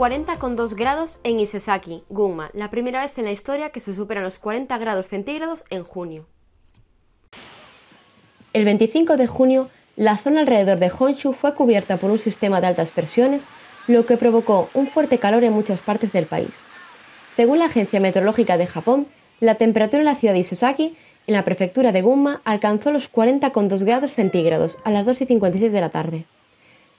40,2 grados en Isesaki, Gunma, la primera vez en la historia que se superan los 40 grados centígrados en junio. El 25 de junio, la zona alrededor de Honshu fue cubierta por un sistema de altas presiones, lo que provocó un fuerte calor en muchas partes del país. Según la Agencia Meteorológica de Japón, la temperatura en la ciudad de Isesaki, en la prefectura de Gunma, alcanzó los 40,2 grados centígrados a las 2 y de la tarde.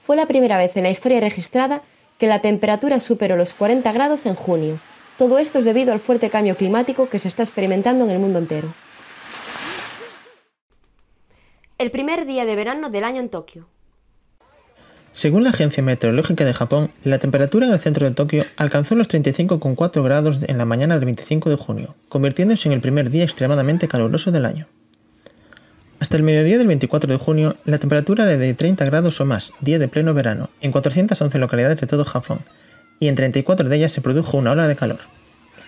Fue la primera vez en la historia registrada que la temperatura superó los 40 grados en junio. Todo esto es debido al fuerte cambio climático que se está experimentando en el mundo entero. El primer día de verano del año en Tokio. Según la Agencia Meteorológica de Japón, la temperatura en el centro de Tokio alcanzó los 35,4 grados en la mañana del 25 de junio, convirtiéndose en el primer día extremadamente caluroso del año. Hasta el mediodía del 24 de junio, la temperatura era de 30 grados o más, día de pleno verano, en 411 localidades de todo Japón, y en 34 de ellas se produjo una ola de calor.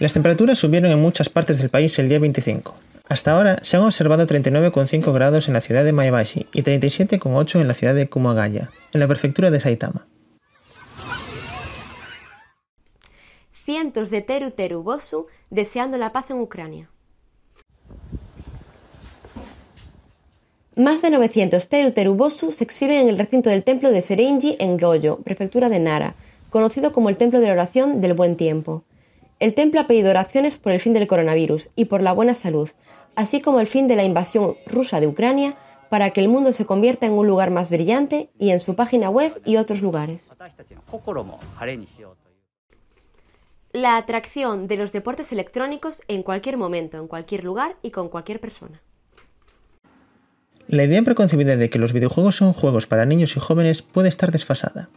Las temperaturas subieron en muchas partes del país el día 25. Hasta ahora se han observado 39,5 grados en la ciudad de Maebashi y 37,8 en la ciudad de Kumagaya, en la prefectura de Saitama. Cientos de Teru Teru Bosu deseando la paz en Ucrania. Más de 900 Terubosu se exhiben en el recinto del templo de Serenji en Goyo, prefectura de Nara, conocido como el templo de la oración del buen tiempo. El templo ha pedido oraciones por el fin del coronavirus y por la buena salud, así como el fin de la invasión rusa de Ucrania para que el mundo se convierta en un lugar más brillante y en su página web y otros lugares. La atracción de los deportes electrónicos en cualquier momento, en cualquier lugar y con cualquier persona. La idea preconcebida de que los videojuegos son juegos para niños y jóvenes puede estar desfasada.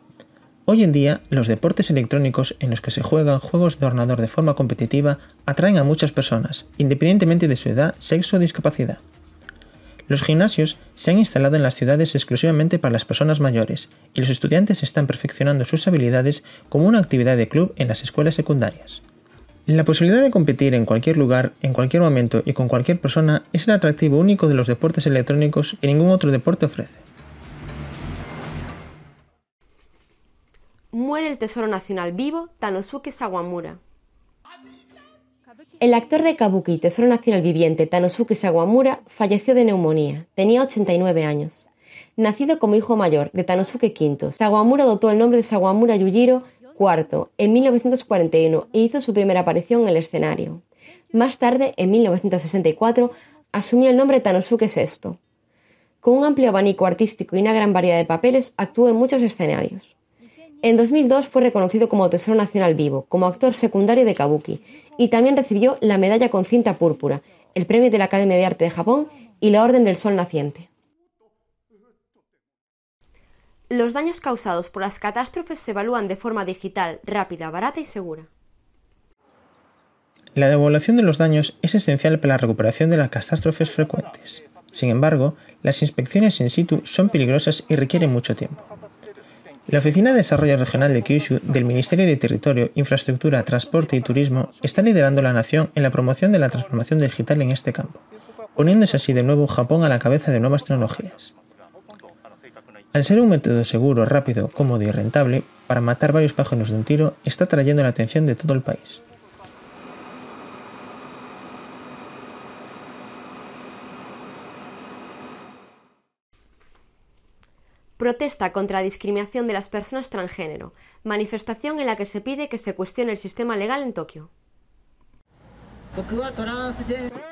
Hoy en día, los deportes electrónicos en los que se juegan juegos de ordenador de forma competitiva atraen a muchas personas, independientemente de su edad, sexo o discapacidad. Los gimnasios se han instalado en las ciudades exclusivamente para las personas mayores y los estudiantes están perfeccionando sus habilidades como una actividad de club en las escuelas secundarias. La posibilidad de competir en cualquier lugar, en cualquier momento y con cualquier persona es el atractivo único de los deportes electrónicos que ningún otro deporte ofrece. Muere el Tesoro Nacional vivo Tanosuke Sawamura. El actor de Kabuki, Tesoro Nacional viviente Tanosuke Sawamura, falleció de neumonía. Tenía 89 años. Nacido como hijo mayor de Tanosuke V, Sawamura dotó el nombre de Sawamura Yujiro en 1941 e hizo su primera aparición en el escenario. Más tarde, en 1964, asumió el nombre Tanosuke VI. Con un amplio abanico artístico y una gran variedad de papeles, actuó en muchos escenarios. En 2002 fue reconocido como Tesoro Nacional Vivo, como actor secundario de Kabuki, y también recibió la medalla con cinta púrpura, el premio de la Academia de Arte de Japón y la Orden del Sol Naciente. Los daños causados por las catástrofes se evalúan de forma digital, rápida, barata y segura. La devaluación de los daños es esencial para la recuperación de las catástrofes frecuentes. Sin embargo, las inspecciones in situ son peligrosas y requieren mucho tiempo. La Oficina de Desarrollo Regional de Kyushu del Ministerio de Territorio, Infraestructura, Transporte y Turismo está liderando la nación en la promoción de la transformación digital en este campo, poniéndose así de nuevo Japón a la cabeza de nuevas tecnologías. Al ser un método seguro, rápido, cómodo y rentable, para matar varios pájaros de un tiro, está atrayendo la atención de todo el país. Protesta contra la discriminación de las personas transgénero, manifestación en la que se pide que se cuestione el sistema legal en Tokio.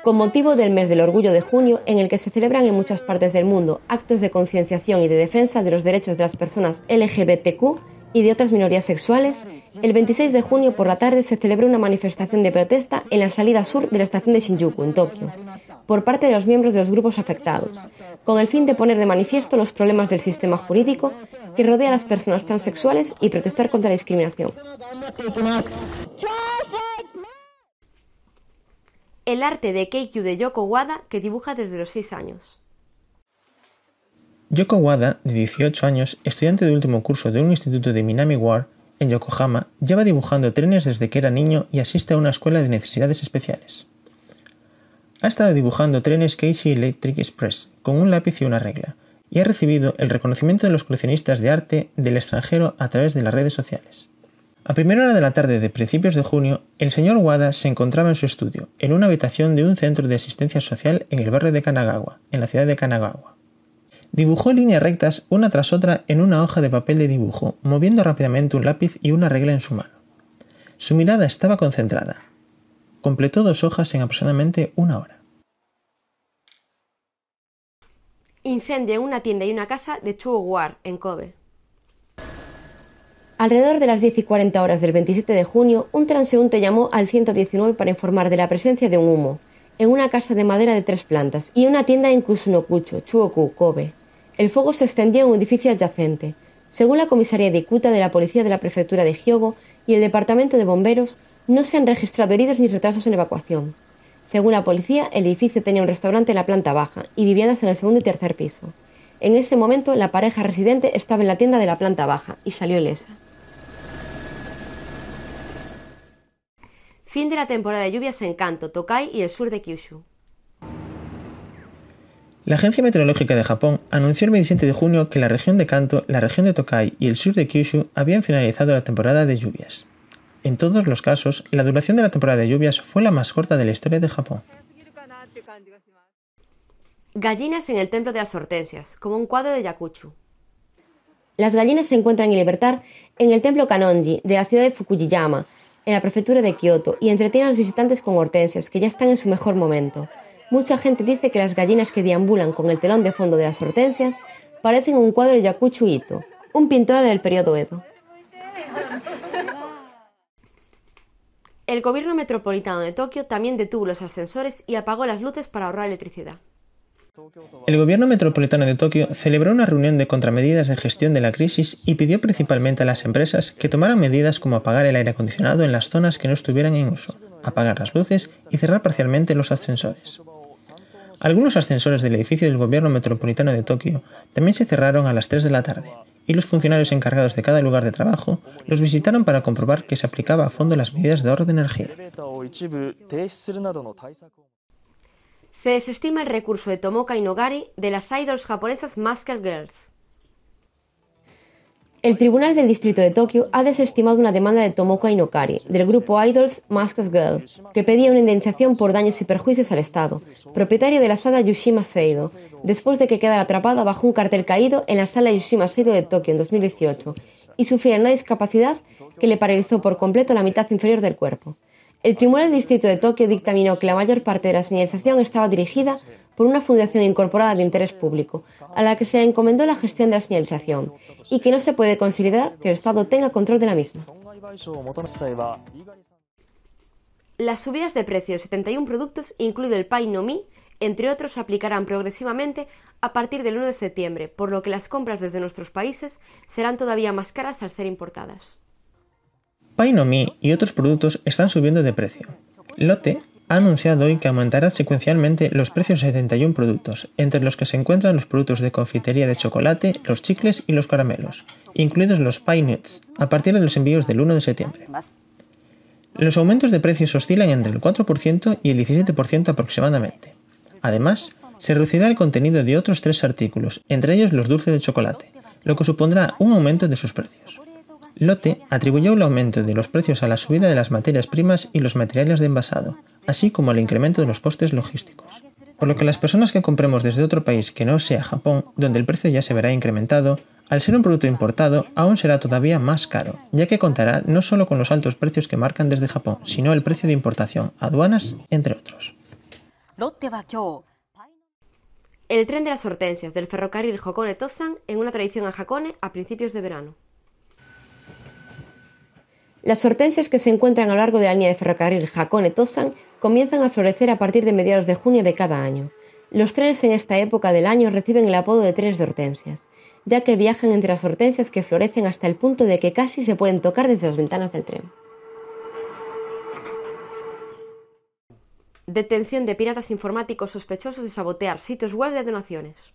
Con motivo del mes del orgullo de junio, en el que se celebran en muchas partes del mundo actos de concienciación y de defensa de los derechos de las personas LGBTQ y de otras minorías sexuales, el 26 de junio por la tarde se celebró una manifestación de protesta en la salida sur de la estación de Shinjuku, en Tokio, por parte de los miembros de los grupos afectados, con el fin de poner de manifiesto los problemas del sistema jurídico que rodea a las personas transexuales y protestar contra la discriminación. el arte de Keikyu de Yoko Wada que dibuja desde los 6 años. Yoko Wada, de 18 años, estudiante de último curso de un instituto de Minami War en Yokohama, lleva dibujando trenes desde que era niño y asiste a una escuela de necesidades especiales. Ha estado dibujando trenes Keishi Electric Express con un lápiz y una regla, y ha recibido el reconocimiento de los coleccionistas de arte del extranjero a través de las redes sociales. A primera hora de la tarde de principios de junio, el señor Wada se encontraba en su estudio, en una habitación de un centro de asistencia social en el barrio de Kanagawa, en la ciudad de Kanagawa. Dibujó líneas rectas una tras otra en una hoja de papel de dibujo, moviendo rápidamente un lápiz y una regla en su mano. Su mirada estaba concentrada. Completó dos hojas en aproximadamente una hora. Incendia en una tienda y una casa de War, en Kobe. Alrededor de las 10 y 40 horas del 27 de junio, un transeúnte llamó al 119 para informar de la presencia de un humo en una casa de madera de tres plantas y una tienda en Kusunokucho, Chuoku, Kobe. El fuego se extendió en un edificio adyacente. Según la comisaría de Ikuta de la policía de la prefectura de Hyogo y el departamento de bomberos, no se han registrado heridos ni retrasos en evacuación. Según la policía, el edificio tenía un restaurante en la planta baja y viviendas en el segundo y tercer piso. En ese momento, la pareja residente estaba en la tienda de la planta baja y salió ilesa. Fin de la temporada de lluvias en Kanto, Tokai y el sur de Kyushu. La Agencia Meteorológica de Japón anunció el 27 de junio que la región de Kanto, la región de Tokai y el sur de Kyushu habían finalizado la temporada de lluvias. En todos los casos, la duración de la temporada de lluvias fue la más corta de la historia de Japón. Gallinas en el Templo de las Hortensias, como un cuadro de Yakuchu. Las gallinas se encuentran en libertad en el Templo Kanonji de la ciudad de Fukuyama, en la prefectura de Kioto y entretiene a los visitantes con hortensias, que ya están en su mejor momento. Mucha gente dice que las gallinas que deambulan con el telón de fondo de las hortensias parecen un cuadro de Yakuchu Ito, un pintor del periodo Edo. El gobierno metropolitano de Tokio también detuvo los ascensores y apagó las luces para ahorrar electricidad. El gobierno metropolitano de Tokio celebró una reunión de contramedidas de gestión de la crisis y pidió principalmente a las empresas que tomaran medidas como apagar el aire acondicionado en las zonas que no estuvieran en uso, apagar las luces y cerrar parcialmente los ascensores. Algunos ascensores del edificio del gobierno metropolitano de Tokio también se cerraron a las 3 de la tarde y los funcionarios encargados de cada lugar de trabajo los visitaron para comprobar que se aplicaba a fondo las medidas de ahorro de energía se desestima el recurso de Tomoka Inogari de las idols japonesas Masked Girls. El Tribunal del Distrito de Tokio ha desestimado una demanda de Tomoka Inokari, del grupo Idols Masked Girls, que pedía una indemnización por daños y perjuicios al Estado, propietario de la sala Yushima Seido, después de que quedara atrapada bajo un cartel caído en la sala Yushima Seido de Tokio en 2018 y sufriera una discapacidad que le paralizó por completo la mitad inferior del cuerpo. El Tribunal del Distrito de Tokio dictaminó que la mayor parte de la señalización estaba dirigida por una fundación incorporada de interés público, a la que se encomendó la gestión de la señalización, y que no se puede considerar que el Estado tenga control de la misma. Las subidas de precios de 71 productos, incluido el Pai no Mi, entre otros, se aplicarán progresivamente a partir del 1 de septiembre, por lo que las compras desde nuestros países serán todavía más caras al ser importadas. Pine-O-Me y otros productos están subiendo de precio. Lotte ha anunciado hoy que aumentará secuencialmente los precios de 71 productos, entre los que se encuentran los productos de confitería de chocolate, los chicles y los caramelos, incluidos los Pie Nuts, a partir de los envíos del 1 de septiembre. Los aumentos de precios oscilan entre el 4% y el 17% aproximadamente. Además, se reducirá el contenido de otros tres artículos, entre ellos los dulces de chocolate, lo que supondrá un aumento de sus precios. Lotte atribuyó el aumento de los precios a la subida de las materias primas y los materiales de envasado, así como al incremento de los costes logísticos. Por lo que las personas que compremos desde otro país que no sea Japón, donde el precio ya se verá incrementado, al ser un producto importado aún será todavía más caro, ya que contará no solo con los altos precios que marcan desde Japón, sino el precio de importación, aduanas, entre otros. El tren de las hortensias del ferrocarril Hokone-Tosan en una tradición a Hakone a principios de verano. Las hortensias que se encuentran a lo largo de la línea de ferrocarril Hakone-Tosan comienzan a florecer a partir de mediados de junio de cada año. Los trenes en esta época del año reciben el apodo de trenes de hortensias, ya que viajan entre las hortensias que florecen hasta el punto de que casi se pueden tocar desde las ventanas del tren. Detención de piratas informáticos sospechosos de sabotear sitios web de donaciones.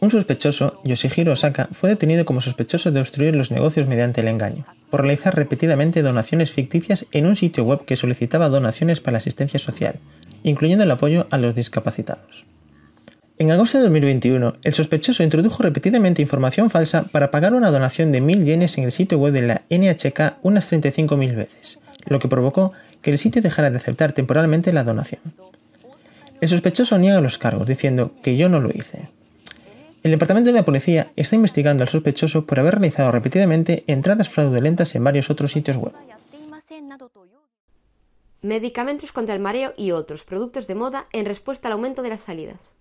Un sospechoso, Yoshihiro Osaka, fue detenido como sospechoso de obstruir los negocios mediante el engaño, por realizar repetidamente donaciones ficticias en un sitio web que solicitaba donaciones para la asistencia social, incluyendo el apoyo a los discapacitados. En agosto de 2021, el sospechoso introdujo repetidamente información falsa para pagar una donación de 1.000 yenes en el sitio web de la NHK unas 35.000 veces, lo que provocó que el sitio dejara de aceptar temporalmente la donación. El sospechoso niega los cargos, diciendo que yo no lo hice. El Departamento de la Policía está investigando al sospechoso por haber realizado repetidamente entradas fraudulentas en varios otros sitios web. Medicamentos contra el mareo y otros productos de moda en respuesta al aumento de las salidas.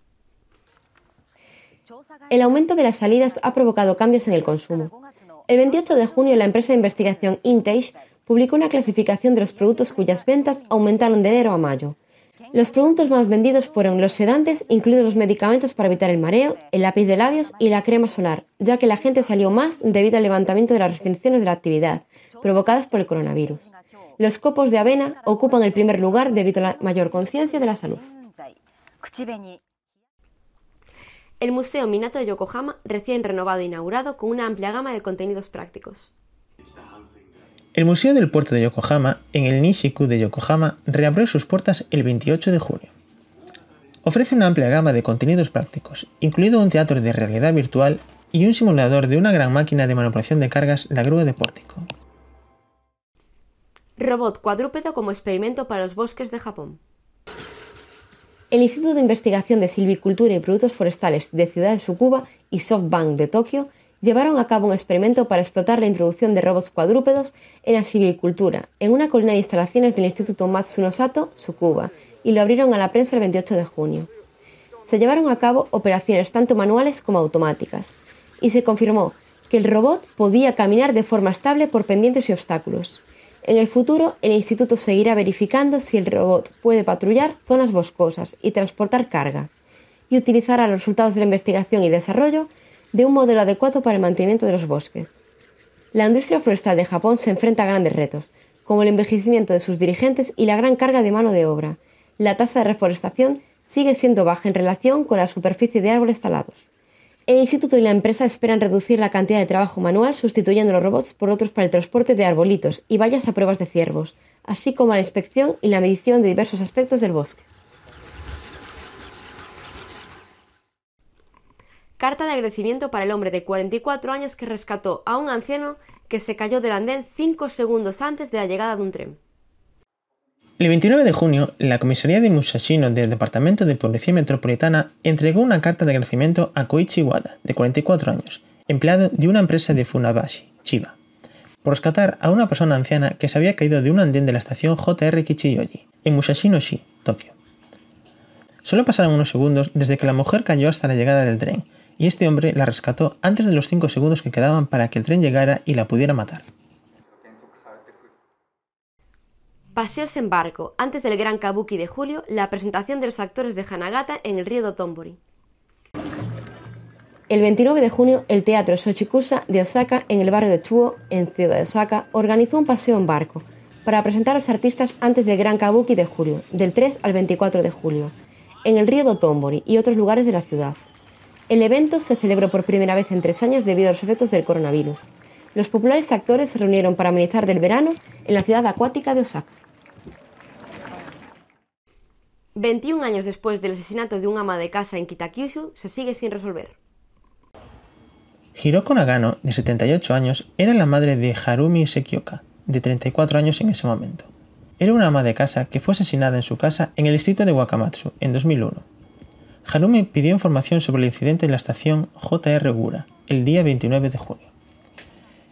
El aumento de las salidas ha provocado cambios en el consumo. El 28 de junio, la empresa de investigación Intage publicó una clasificación de los productos cuyas ventas aumentaron de enero a mayo. Los productos más vendidos fueron los sedantes, incluidos los medicamentos para evitar el mareo, el lápiz de labios y la crema solar, ya que la gente salió más debido al levantamiento de las restricciones de la actividad provocadas por el coronavirus. Los copos de avena ocupan el primer lugar debido a la mayor conciencia de la salud. El Museo Minato de Yokohama, recién renovado e inaugurado con una amplia gama de contenidos prácticos. El Museo del Puerto de Yokohama, en el Nishiku de Yokohama, reabrió sus puertas el 28 de junio. Ofrece una amplia gama de contenidos prácticos, incluido un teatro de realidad virtual y un simulador de una gran máquina de manipulación de cargas, la grúa de pórtico. Robot cuadrúpedo como experimento para los bosques de Japón. El Instituto de Investigación de Silvicultura y Productos Forestales de Ciudad de Tsukuba y SoftBank de Tokio llevaron a cabo un experimento para explotar la introducción de robots cuadrúpedos en la silvicultura, en una colina de instalaciones del Instituto Matsunosato, Sato, Tsukuba, y lo abrieron a la prensa el 28 de junio. Se llevaron a cabo operaciones tanto manuales como automáticas, y se confirmó que el robot podía caminar de forma estable por pendientes y obstáculos. En el futuro, el instituto seguirá verificando si el robot puede patrullar zonas boscosas y transportar carga, y utilizará los resultados de la investigación y desarrollo de un modelo adecuado para el mantenimiento de los bosques. La industria forestal de Japón se enfrenta a grandes retos, como el envejecimiento de sus dirigentes y la gran carga de mano de obra. La tasa de reforestación sigue siendo baja en relación con la superficie de árboles talados. El instituto y la empresa esperan reducir la cantidad de trabajo manual sustituyendo los robots por otros para el transporte de arbolitos y vallas a pruebas de ciervos, así como la inspección y la medición de diversos aspectos del bosque. Carta de agradecimiento para el hombre de 44 años que rescató a un anciano que se cayó del andén 5 segundos antes de la llegada de un tren. El 29 de junio, la comisaría de Musashino del Departamento de Policía Metropolitana entregó una carta de agradecimiento a Koichi Wada, de 44 años, empleado de una empresa de Funabashi, Chiba, por rescatar a una persona anciana que se había caído de un andén de la estación JR Kichiyoji, en Musashino-shi, Tokio. Solo pasaron unos segundos desde que la mujer cayó hasta la llegada del tren, y este hombre la rescató antes de los 5 segundos que quedaban para que el tren llegara y la pudiera matar. Paseos en barco, antes del gran kabuki de julio, la presentación de los actores de Hanagata en el río Dotonbori. El 29 de junio, el Teatro Sochikusa de Osaka, en el barrio de Chuo, en Ciudad de Osaka, organizó un paseo en barco para presentar a los artistas antes del Gran Kabuki de julio, del 3 al 24 de julio, en el río Dotonbori y otros lugares de la ciudad. El evento se celebró por primera vez en tres años debido a los efectos del coronavirus. Los populares actores se reunieron para amenizar del verano en la ciudad acuática de Osaka. 21 años después del asesinato de un ama de casa en Kitakyushu, se sigue sin resolver. Hiroko Nagano, de 78 años, era la madre de Harumi Sekioka, de 34 años en ese momento. Era una ama de casa que fue asesinada en su casa en el distrito de Wakamatsu en 2001. Harumi pidió información sobre el incidente en la estación JR Gura el día 29 de junio.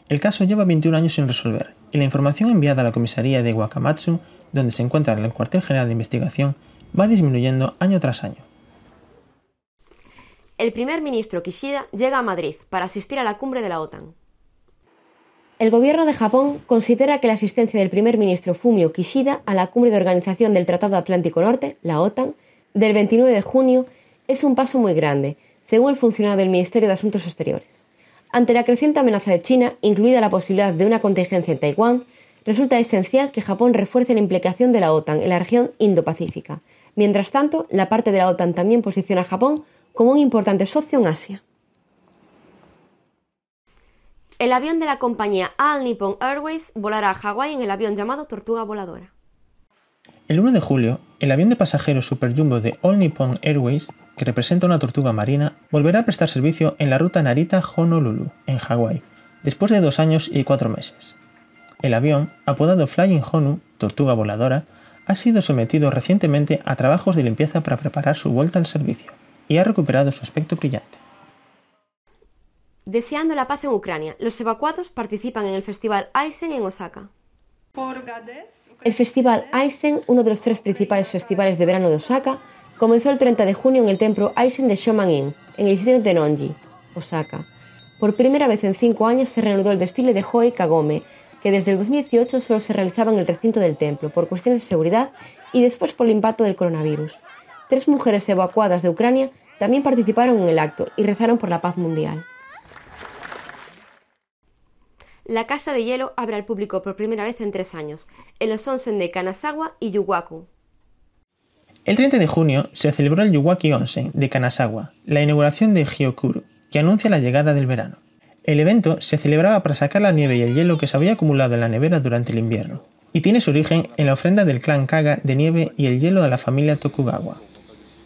El caso lleva 21 años sin resolver y la información enviada a la comisaría de Wakamatsu, donde se encuentra en el cuartel general de investigación, va disminuyendo año tras año. El primer ministro Kishida llega a Madrid para asistir a la cumbre de la OTAN. El gobierno de Japón considera que la asistencia del primer ministro Fumio Kishida a la cumbre de organización del Tratado Atlántico Norte, la OTAN, del 29 de junio es un paso muy grande, según el funcionario del Ministerio de Asuntos Exteriores. Ante la creciente amenaza de China, incluida la posibilidad de una contingencia en Taiwán, resulta esencial que Japón refuerce la implicación de la OTAN en la región Indo-Pacífica. Mientras tanto, la parte de la OTAN también posiciona a Japón como un importante socio en Asia. El avión de la compañía All Nippon Airways volará a Hawái en el avión llamado Tortuga Voladora. El 1 de julio, el avión de pasajeros Super Jumbo de All Nippon Airways, que representa una tortuga marina, volverá a prestar servicio en la ruta Narita-Honolulu, en Hawái, después de dos años y cuatro meses. El avión, apodado Flying Honu, tortuga voladora, ha sido sometido recientemente a trabajos de limpieza para preparar su vuelta al servicio y ha recuperado su aspecto brillante. Deseando la paz en Ucrania, los evacuados participan en el festival Aizen en Osaka. Por el festival Aizen, uno de los tres principales festivales de verano de Osaka, comenzó el 30 de junio en el templo Aizen de Shomanin, en el distrito de Nonji, Osaka. Por primera vez en cinco años se reanudó el desfile de Hoi Kagome, que desde el 2018 solo se realizaba en el recinto del templo por cuestiones de seguridad y después por el impacto del coronavirus. Tres mujeres evacuadas de Ucrania también participaron en el acto y rezaron por la paz mundial la Casa de Hielo abre al público por primera vez en tres años, en los onsen de Kanazawa y Yuwaku. El 30 de junio se celebró el Yuwaki Onsen de Kanazawa, la inauguración de Hyokuru, que anuncia la llegada del verano. El evento se celebraba para sacar la nieve y el hielo que se había acumulado en la nevera durante el invierno, y tiene su origen en la ofrenda del clan Kaga de nieve y el hielo de la familia Tokugawa.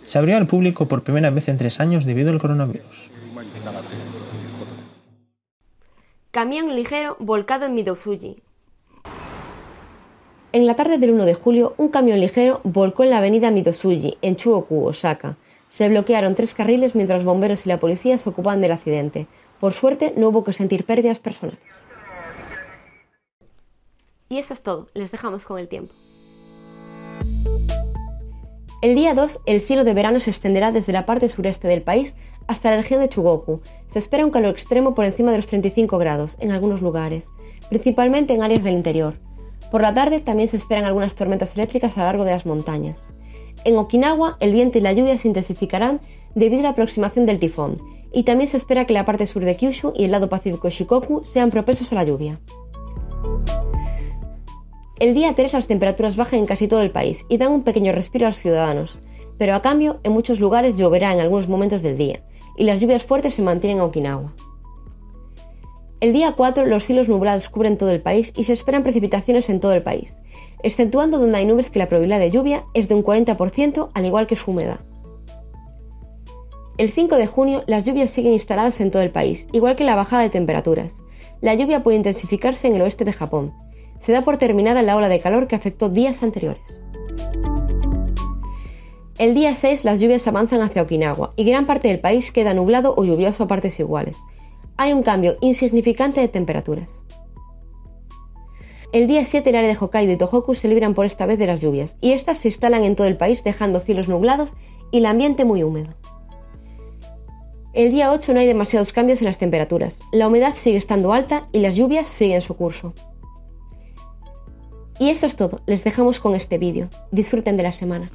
Se abrió al público por primera vez en tres años debido al coronavirus. Camión ligero volcado en MIDOSUJI En la tarde del 1 de julio, un camión ligero volcó en la avenida Midosuji, en Chuoku, Osaka. Se bloquearon tres carriles mientras bomberos y la policía se ocupaban del accidente. Por suerte, no hubo que sentir pérdidas personales. Y eso es todo, les dejamos con el tiempo. El día 2, el cielo de verano se extenderá desde la parte sureste del país hasta la región de Chugoku. Se espera un calor extremo por encima de los 35 grados en algunos lugares, principalmente en áreas del interior. Por la tarde también se esperan algunas tormentas eléctricas a lo largo de las montañas. En Okinawa, el viento y la lluvia se intensificarán debido a la aproximación del tifón, y también se espera que la parte sur de Kyushu y el lado pacífico de Shikoku sean propensos a la lluvia. El día 3 las temperaturas bajan en casi todo el país y dan un pequeño respiro a los ciudadanos, pero a cambio en muchos lugares lloverá en algunos momentos del día, y las lluvias fuertes se mantienen en Okinawa. El día 4 los cielos nublados cubren todo el país y se esperan precipitaciones en todo el país, exceptuando donde hay nubes que la probabilidad de lluvia es de un 40% al igual que su humedad. El 5 de junio las lluvias siguen instaladas en todo el país, igual que la bajada de temperaturas. La lluvia puede intensificarse en el oeste de Japón. Se da por terminada la ola de calor que afectó días anteriores. El día 6 las lluvias avanzan hacia Okinawa y gran parte del país queda nublado o lluvioso a partes iguales. Hay un cambio insignificante de temperaturas. El día 7 el área de Hokkaido y Tohoku se libran por esta vez de las lluvias y estas se instalan en todo el país dejando cielos nublados y el ambiente muy húmedo. El día 8 no hay demasiados cambios en las temperaturas, la humedad sigue estando alta y las lluvias siguen su curso. Y eso es todo, les dejamos con este vídeo. Disfruten de la semana.